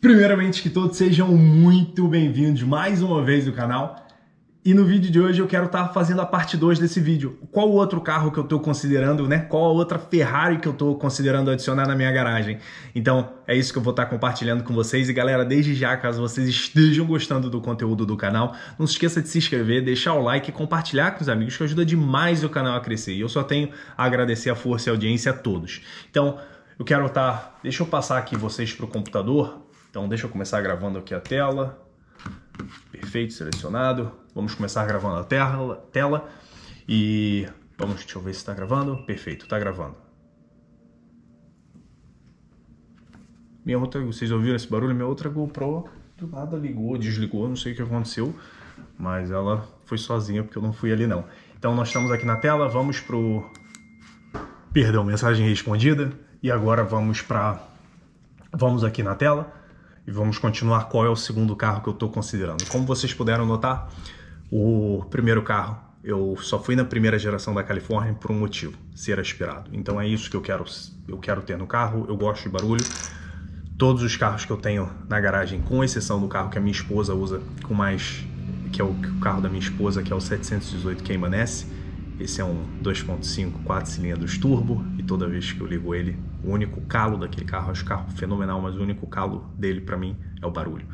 Primeiramente que todos sejam muito bem-vindos mais uma vez no canal. E no vídeo de hoje eu quero estar tá fazendo a parte 2 desse vídeo. Qual o outro carro que eu estou considerando, né? Qual a outra Ferrari que eu estou considerando adicionar na minha garagem? Então é isso que eu vou estar tá compartilhando com vocês. E galera, desde já, caso vocês estejam gostando do conteúdo do canal, não se esqueça de se inscrever, deixar o like e compartilhar com os amigos, que ajuda demais o canal a crescer. E eu só tenho a agradecer a força e a audiência a todos. Então eu quero estar. Tá... Deixa eu passar aqui vocês para o computador então deixa eu começar gravando aqui a tela. Perfeito, selecionado. Vamos começar gravando a tela. tela e vamos, deixa eu ver se está gravando. Perfeito, está gravando. Minha outra, vocês ouviram esse barulho? Minha outra GoPro do nada ligou, desligou, não sei o que aconteceu, mas ela foi sozinha porque eu não fui ali não. Então nós estamos aqui na tela, vamos pro perdão, mensagem respondida e agora vamos para vamos aqui na tela e vamos continuar qual é o segundo carro que eu estou considerando. Como vocês puderam notar, o primeiro carro eu só fui na primeira geração da Califórnia por um motivo, ser aspirado. Então é isso que eu quero, eu quero ter no carro, eu gosto de barulho. Todos os carros que eu tenho na garagem, com exceção do carro que a minha esposa usa com mais que é o, carro da minha esposa, que é o 718 Cayman S, esse é um 2.5 4 cilindros turbo e toda vez que eu ligo ele, o único calo daquele carro, acho o carro fenomenal, mas o único calo dele para mim é o barulho.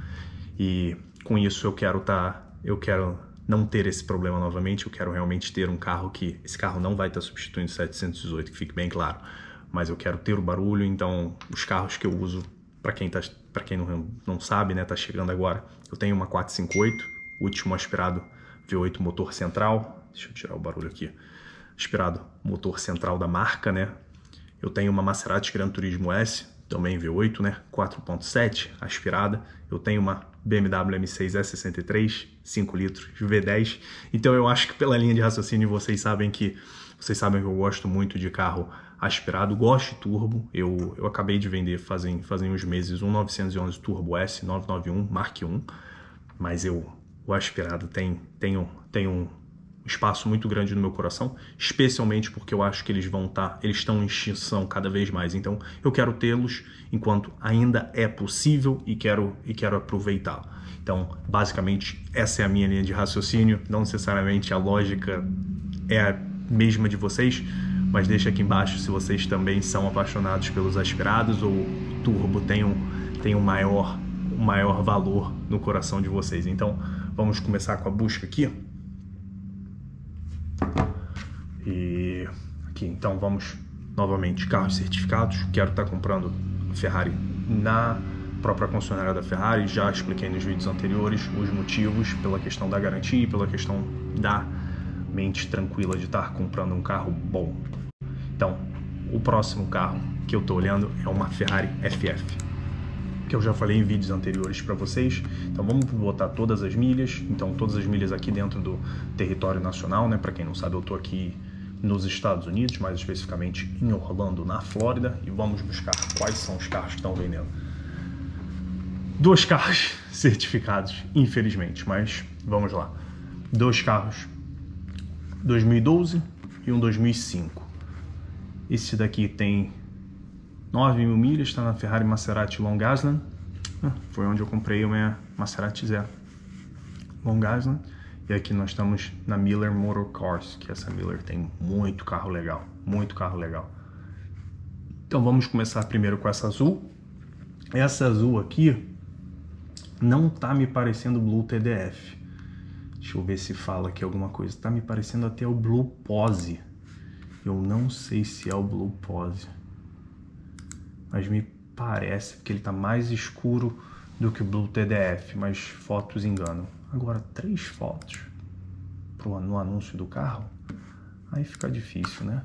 E com isso eu quero estar, tá, eu quero não ter esse problema novamente, eu quero realmente ter um carro que esse carro não vai estar tá substituindo o 718, que fique bem claro, mas eu quero ter o barulho, então os carros que eu uso para quem tá para quem não, não sabe, né, tá chegando agora. Eu tenho uma 458, último aspirado V8 motor central, Deixa eu tirar o barulho aqui. aspirado motor central da marca, né? Eu tenho uma Maserati Gran Turismo S, também V8, né? 4.7, aspirada. Eu tenho uma BMW M6 E63, 5 litros, V10. Então eu acho que pela linha de raciocínio vocês sabem que vocês sabem que eu gosto muito de carro aspirado, gosto de turbo. Eu, eu acabei de vender fazem, fazem uns meses um 911 Turbo S 991 Mark 1, mas eu o aspirado tem tem um tem um espaço muito grande no meu coração, especialmente porque eu acho que eles vão estar, tá, eles estão em extinção cada vez mais. Então, eu quero tê-los enquanto ainda é possível e quero e quero aproveitar. Então, basicamente essa é a minha linha de raciocínio, não necessariamente a lógica é a mesma de vocês, mas deixa aqui embaixo se vocês também são apaixonados pelos aspirados ou turbo tem um, tem um maior maior valor no coração de vocês. Então, vamos começar com a busca aqui. E aqui então vamos novamente carros certificados. Quero estar tá comprando Ferrari na própria concessionária da Ferrari. Já expliquei nos vídeos anteriores os motivos pela questão da garantia e pela questão da mente tranquila de estar comprando um carro bom. Então, o próximo carro que eu estou olhando é uma Ferrari FF que eu já falei em vídeos anteriores para vocês. Então vamos botar todas as milhas, então todas as milhas aqui dentro do território nacional, né? Para quem não sabe, eu estou aqui nos Estados Unidos, mais especificamente em Orlando, na Flórida, e vamos buscar quais são os carros que estão vendendo. Dois carros certificados, infelizmente, mas vamos lá. Dois carros 2012 e um 2005. Esse daqui tem 9 mil milhas, está na Ferrari Maserati Long Island. Ah, foi onde eu comprei o minha Maserati Zero Long Island. E aqui nós estamos na Miller Motor Cars, que essa Miller tem muito carro legal, muito carro legal. Então vamos começar primeiro com essa azul. Essa azul aqui não tá me parecendo Blue TDF. Deixa eu ver se fala aqui alguma coisa. Tá me parecendo até o Blue Pose. Eu não sei se é o Blue Pose mas me parece que ele está mais escuro do que o Blue TDF, mas fotos enganam. Agora, três fotos pro, no anúncio do carro, aí fica difícil, né?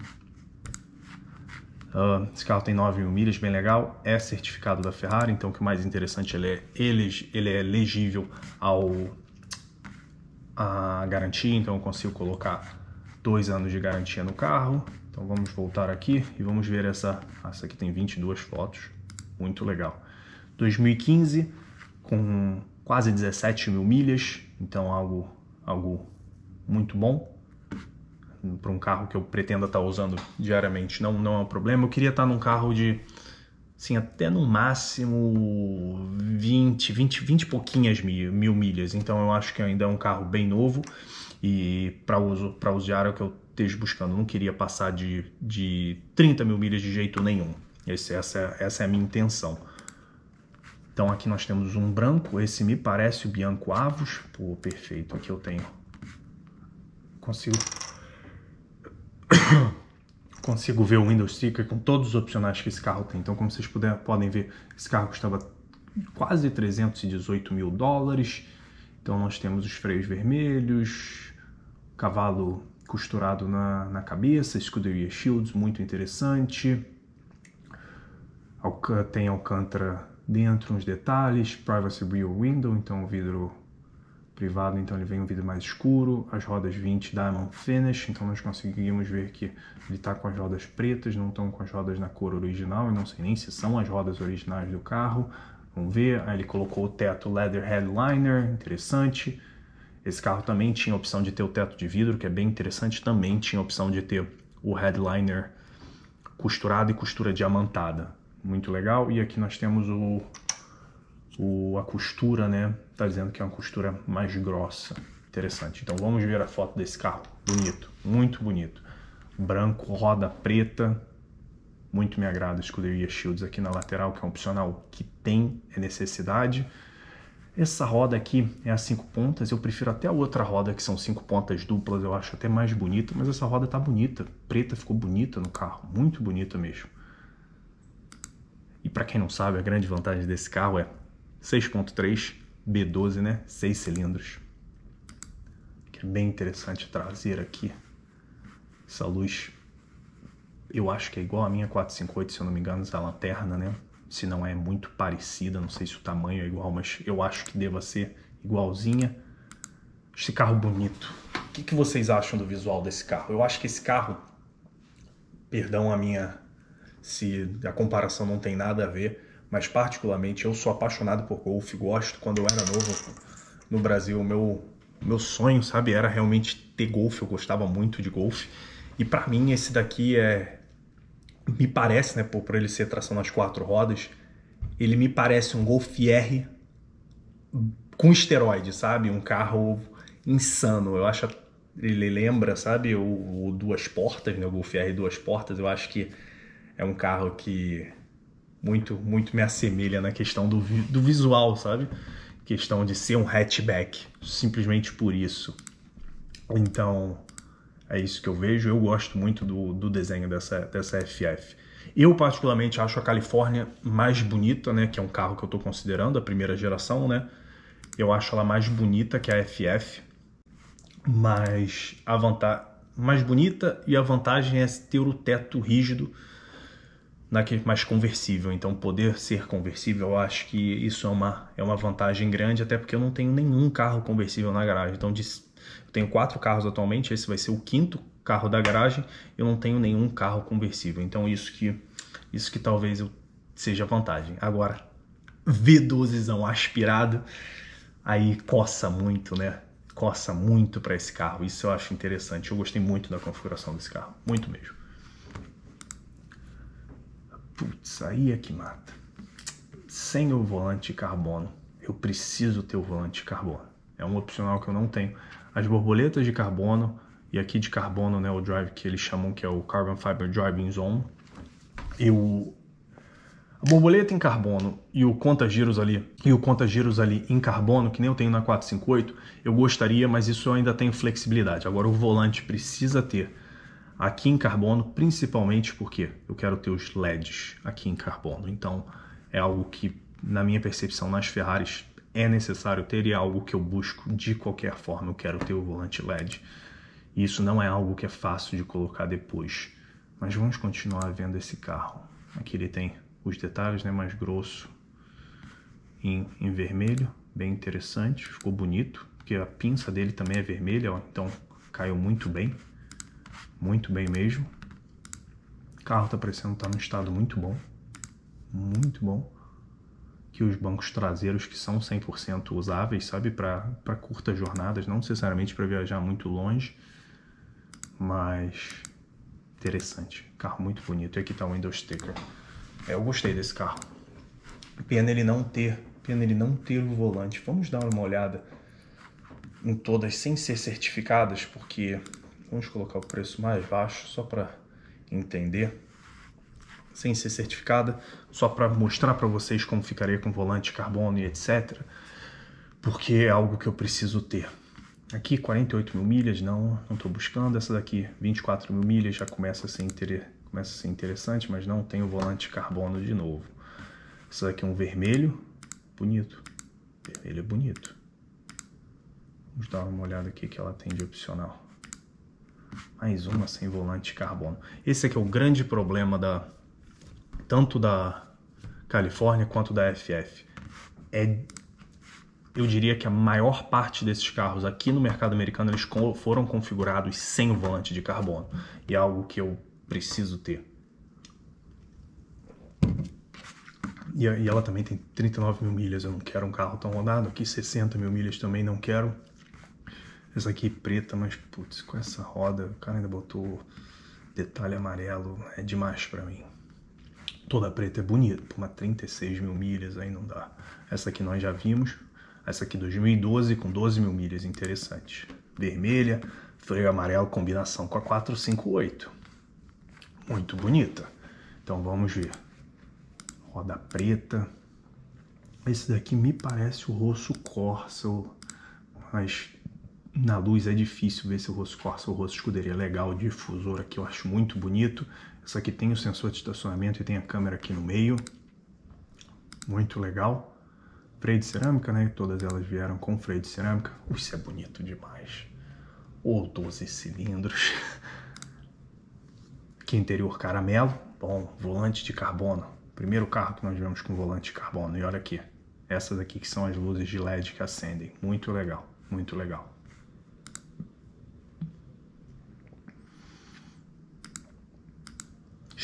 Uh, esse carro tem 9 mil milhas, bem legal. É certificado da Ferrari, então o que é mais interessante ele é, ele, ele é legível ao a garantia, então eu consigo colocar dois anos de garantia no carro. Então vamos voltar aqui e vamos ver essa, essa aqui tem 22 fotos, muito legal. 2015 com quase 17 mil milhas, então algo, algo muito bom para um carro que eu pretendo estar usando diariamente, não, não é um problema. Eu queria estar num carro de, assim, até no máximo 20, 20, 20 e pouquinhas mil, mil milhas. Então eu acho que ainda é um carro bem novo e para uso, pra uso diário que eu esteja buscando. não queria passar de, de 30 mil milhas de jeito nenhum. Esse, essa, essa é a minha intenção. Então aqui nós temos um branco, esse me parece o Bianco Avos. Pô, perfeito, aqui eu tenho. Consigo... Consigo ver o Windows Sticker com todos os opcionais que esse carro tem. Então como vocês puder, podem ver, esse carro custava quase 318 mil dólares. Então nós temos os freios vermelhos, cavalo costurado na, na cabeça, Scuderia Shields, muito interessante. Alca tem Alcântara dentro, uns detalhes, Privacy Rear Window, então o vidro privado, então ele vem um vidro mais escuro, as rodas 20 Diamond Finish, então nós conseguimos ver que ele está com as rodas pretas, não estão com as rodas na cor original, e não sei nem se são as rodas originais do carro, vamos ver, aí ele colocou o teto Leather Headliner, interessante, esse carro também tinha a opção de ter o teto de vidro, que é bem interessante, também tinha a opção de ter o headliner costurado e costura diamantada. Muito legal. E aqui nós temos o, o a costura, né? Tá dizendo que é uma costura mais grossa. Interessante. Então vamos ver a foto desse carro. Bonito, muito bonito. Branco, roda preta, muito me agrada a escuderia Shields aqui na lateral, que é um opcional que tem, necessidade. Essa roda aqui é a cinco pontas, eu prefiro até a outra roda que são cinco pontas duplas, eu acho até mais bonita, mas essa roda tá bonita, preta ficou bonita no carro, muito bonita mesmo. E para quem não sabe, a grande vantagem desse carro é 6.3 B12, né? 6 cilindros. Que é bem interessante trazer aqui essa luz. Eu acho que é igual a minha 458, se eu não me engano, essa lanterna, né? se não é muito parecida, não sei se o tamanho é igual, mas eu acho que deva ser igualzinha. Esse carro bonito. O que, que vocês acham do visual desse carro? Eu acho que esse carro, perdão a minha, se a comparação não tem nada a ver, mas particularmente eu sou apaixonado por Golf, gosto quando eu era novo no Brasil, meu meu sonho, sabe, era realmente ter Golf, eu gostava muito de Golf. E para mim esse daqui é me parece, né, por, por ele ser tração nas quatro rodas, ele me parece um Golf R com esteroide, sabe? Um carro insano. Eu acho ele lembra, sabe, o, o duas portas, né, o Golf R duas portas. Eu acho que é um carro que muito muito me assemelha na questão do, do visual, sabe? Questão de ser um hatchback, simplesmente por isso. Então, é isso que eu vejo. Eu gosto muito do, do desenho dessa, dessa FF. Eu, particularmente, acho a Califórnia mais bonita, né? Que é um carro que eu estou considerando, a primeira geração, né? Eu acho ela mais bonita que a FF. Mas a vantagem... Mais bonita e a vantagem é ter o teto rígido naquele é mais conversível. Então, poder ser conversível, eu acho que isso é uma, é uma vantagem grande, até porque eu não tenho nenhum carro conversível na garagem. Então, de eu tenho quatro carros atualmente, esse vai ser o quinto carro da garagem, eu não tenho nenhum carro conversível. Então isso que isso que talvez eu seja vantagem. Agora, V12zão aspirado, aí coça muito, né? Coça muito para esse carro. Isso eu acho interessante. Eu gostei muito da configuração desse carro, muito mesmo. Putz, aí é que mata. Sem o volante carbono, eu preciso ter o volante carbono. É um opcional que eu não tenho, as borboletas de carbono, e aqui de carbono, né, o drive que eles chamam que é o Carbon Fiber Driving Zone, e o a borboleta em carbono e o conta-giros ali, e o conta-giros ali em carbono, que nem eu tenho na 458, eu gostaria, mas isso eu ainda tenho flexibilidade. Agora o volante precisa ter aqui em carbono, principalmente porque eu quero ter os LEDs aqui em carbono. Então é algo que, na minha percepção, nas Ferraris é necessário ter e é algo que eu busco de qualquer forma. Eu quero ter o volante LED. E isso não é algo que é fácil de colocar depois. Mas vamos continuar vendo esse carro. Aqui ele tem os detalhes né, mais grosso em, em vermelho, bem interessante, ficou bonito, porque a pinça dele também é vermelha, ó, então caiu muito bem, muito bem mesmo. O carro está parecendo estar tá num estado muito bom, muito bom que os bancos traseiros que são 100% usáveis, sabe, para curtas jornadas, não necessariamente para viajar muito longe, mas interessante, carro muito bonito. E aqui está o window sticker. É, eu gostei desse carro. Pena ele não ter, pena ele não ter o volante. Vamos dar uma olhada em todas sem ser certificadas, porque vamos colocar o preço mais baixo só para entender sem ser certificada, só para mostrar para vocês como ficaria com volante, carbono e etc. Porque é algo que eu preciso ter. Aqui 48 mil milhas, não, não estou buscando. Essa daqui 24 mil milhas já começa a ser, inter... começa a ser interessante, mas não tem o volante carbono de novo. Essa daqui é um vermelho, bonito. Vermelho é bonito. Vamos dar uma olhada aqui que ela tem de opcional. Mais uma sem volante carbono. Esse aqui é, é o grande problema da, tanto da Califórnia quanto da FF. É, eu diria que a maior parte desses carros aqui no mercado americano eles foram configurados sem o volante de carbono. E é algo que eu preciso ter. E, ela também tem 39 mil milhas, eu não quero um carro tão rodado. Aqui 60 mil milhas também não quero. Essa aqui é preta, mas putz, com essa roda, o cara ainda botou detalhe amarelo, é demais para mim. Toda preta é bonita, uma 36 mil milhas aí não dá. Essa aqui nós já vimos, essa aqui 2012 com 12 mil milhas, interessante. Vermelha, freio amarelo, combinação com a 458. Muito bonita. Então vamos ver. Roda preta. Esse daqui me parece o Rosso Corsa, mas na luz é difícil ver se o Rosso Corsa ou o Rosso Escuderia. É legal, o difusor aqui eu acho muito bonito. Essa aqui tem o sensor de estacionamento e tem a câmera aqui no meio. Muito legal. Freio de cerâmica, né? Todas elas vieram com freio de cerâmica. Ui, isso é bonito demais. Ou oh, 12 cilindros. Aqui interior caramelo. Bom, volante de carbono. Primeiro carro que nós vemos com volante de carbono. E olha aqui. Essas aqui que são as luzes de LED que acendem. Muito legal, muito legal.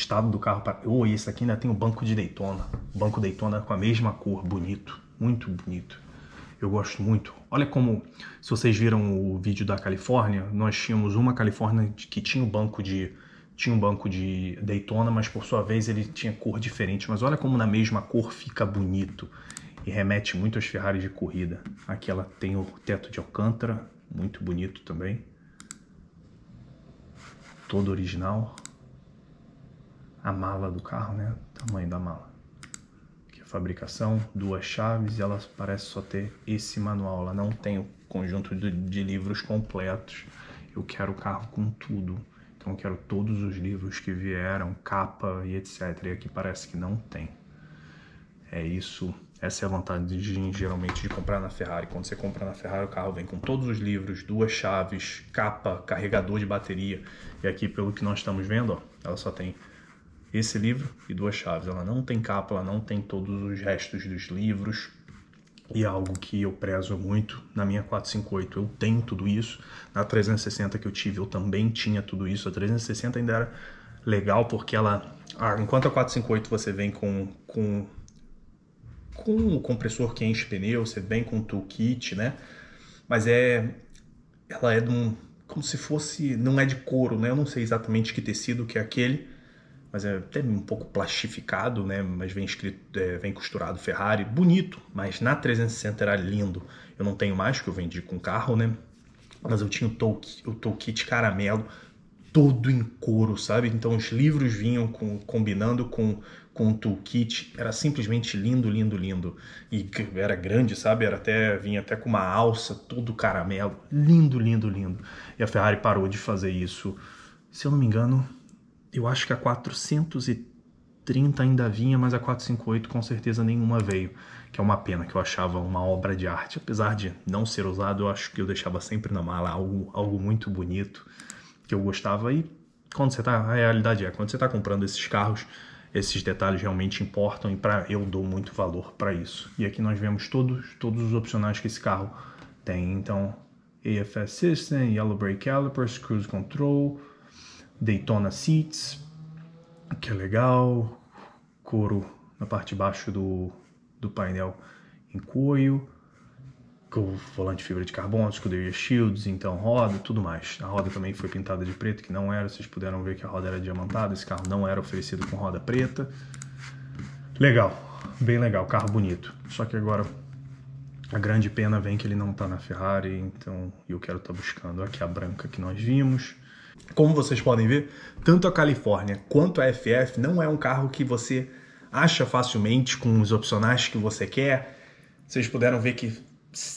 estado do carro para. Oh, esse aqui ainda tem o banco de Daytona. Banco Daytona com a mesma cor, bonito, muito bonito. Eu gosto muito. Olha como, se vocês viram o vídeo da Califórnia, nós tínhamos uma Califórnia que tinha um banco de tinha um banco de Daytona, mas por sua vez ele tinha cor diferente. Mas olha como na mesma cor fica bonito e remete muito às Ferraris de corrida. Aqui ela tem o teto de Alcântara, muito bonito também. Todo original a mala do carro, né? O tamanho da mala. Aqui é a fabricação, duas chaves e ela parece só ter esse manual. Ela não tem o conjunto de, de livros completos. Eu quero o carro com tudo. Então eu quero todos os livros que vieram, capa e etc. E aqui parece que não tem. É isso. Essa é a vantagem de, geralmente de comprar na Ferrari. Quando você compra na Ferrari, o carro vem com todos os livros, duas chaves, capa, carregador de bateria. E aqui, pelo que nós estamos vendo, ó, ela só tem esse livro e Duas Chaves. Ela não tem capa, ela não tem todos os restos dos livros. E é algo que eu prezo muito na minha 458, eu tenho tudo isso. Na 360 que eu tive, eu também tinha tudo isso. A 360 ainda era legal porque ela. Ah, enquanto a 458 você vem com, com, com o compressor que enche pneu, você vem com o toolkit, né? Mas é. Ela é de um. Como se fosse. Não é de couro, né? Eu não sei exatamente que tecido que é aquele mas é até um pouco plastificado, né? Mas vem escrito, é, vem costurado Ferrari, bonito, mas na 360 era lindo. Eu não tenho mais que eu vendi com carro, né? Mas eu tinha o tool, o caramelo todo em couro, sabe? Então os livros vinham com, combinando com com o toolkit, era simplesmente lindo, lindo, lindo. E era grande, sabe? Era até vinha até com uma alça, todo caramelo, lindo, lindo, lindo. E a Ferrari parou de fazer isso. Se eu não me engano, eu acho que a 430 ainda vinha, mas a 458 com certeza nenhuma veio, que é uma pena que eu achava uma obra de arte, apesar de não ser usado, eu acho que eu deixava sempre na mala algo, algo muito bonito que eu gostava e quando você tá, a realidade é, quando você está comprando esses carros, esses detalhes realmente importam e para eu dou muito valor para isso. E aqui nós vemos todos todos os opcionais que esse carro tem, então AFS System, Yellow Brake Calipers, Cruise Control, Daytona Seats, que é legal, couro na parte de baixo do, do painel em coio, com volante fibra de carbono, escuderia Shields, então roda, tudo mais. A roda também foi pintada de preto, que não era, vocês puderam ver que a roda era diamantada, esse carro não era oferecido com roda preta. Legal, bem legal, carro bonito. Só que agora a grande pena vem que ele não está na Ferrari, então eu quero estar tá buscando aqui a branca que nós vimos. Como vocês podem ver, tanto a Califórnia quanto a FF não é um carro que você acha facilmente com os opcionais que você quer. Vocês puderam ver que,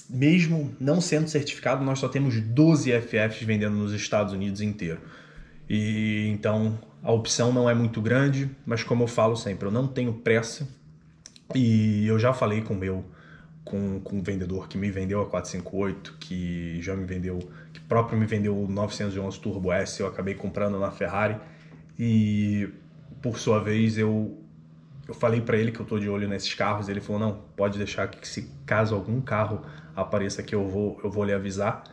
mesmo não sendo certificado, nós só temos 12 FFs vendendo nos Estados Unidos inteiro. E então a opção não é muito grande, mas como eu falo sempre, eu não tenho pressa e eu já falei com o meu com, com um vendedor que me vendeu a 458, que já me vendeu, que próprio me vendeu o 911 Turbo S, eu acabei comprando na Ferrari. E por sua vez eu eu falei para ele que eu tô de olho nesses carros, ele falou: "Não, pode deixar que se caso algum carro apareça aqui eu vou eu vou lhe avisar".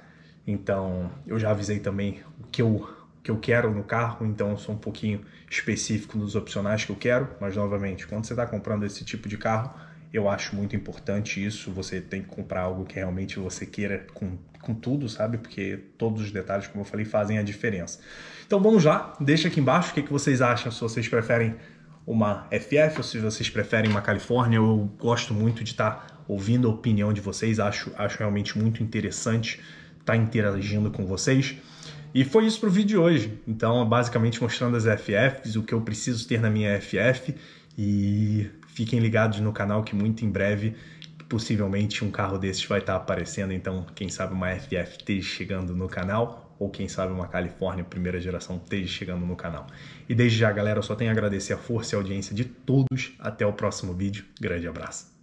Então, eu já avisei também o que eu que eu quero no carro, então eu sou um pouquinho específico nos opcionais que eu quero, mas novamente, quando você está comprando esse tipo de carro, eu acho muito importante isso. Você tem que comprar algo que realmente você queira com, com tudo, sabe? Porque todos os detalhes, como eu falei, fazem a diferença. Então vamos lá, deixa aqui embaixo o que, que vocês acham, se vocês preferem uma FF ou se vocês preferem uma Califórnia. Eu gosto muito de estar tá ouvindo a opinião de vocês, acho, acho realmente muito interessante estar tá interagindo com vocês. E foi isso para o vídeo de hoje. Então, basicamente mostrando as FFs, o que eu preciso ter na minha FF e fiquem ligados no canal que muito em breve possivelmente um carro desses vai estar aparecendo, então quem sabe uma FF esteja chegando no canal ou quem sabe uma Califórnia primeira geração esteja chegando no canal. E desde já, galera, eu só tenho a agradecer a força e a audiência de todos. Até o próximo vídeo. Grande abraço.